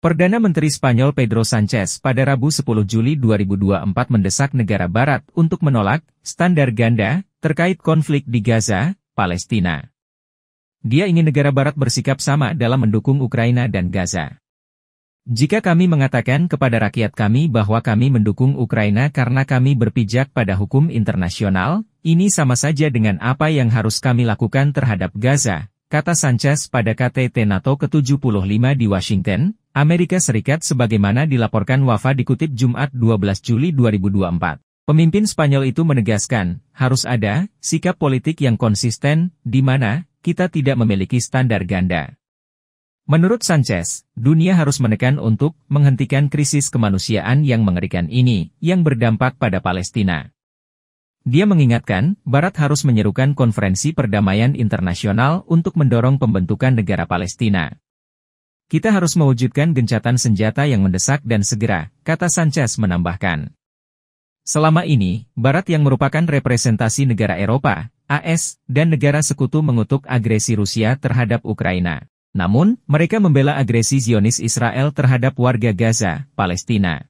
Perdana Menteri Spanyol Pedro Sanchez pada Rabu 10 Juli 2024 mendesak negara barat untuk menolak standar ganda terkait konflik di Gaza, Palestina. Dia ingin negara barat bersikap sama dalam mendukung Ukraina dan Gaza. Jika kami mengatakan kepada rakyat kami bahwa kami mendukung Ukraina karena kami berpijak pada hukum internasional, ini sama saja dengan apa yang harus kami lakukan terhadap Gaza, kata Sanchez pada KTT NATO ke-75 di Washington, Amerika Serikat sebagaimana dilaporkan Wafa dikutip Jumat 12 Juli 2024. Pemimpin Spanyol itu menegaskan, harus ada sikap politik yang konsisten, di mana kita tidak memiliki standar ganda. Menurut Sanchez, dunia harus menekan untuk menghentikan krisis kemanusiaan yang mengerikan ini, yang berdampak pada Palestina. Dia mengingatkan, Barat harus menyerukan konferensi perdamaian internasional untuk mendorong pembentukan negara Palestina. Kita harus mewujudkan gencatan senjata yang mendesak dan segera, kata Sanchez menambahkan. Selama ini, Barat yang merupakan representasi negara Eropa, AS, dan negara sekutu mengutuk agresi Rusia terhadap Ukraina. Namun, mereka membela agresi Zionis Israel terhadap warga Gaza, Palestina.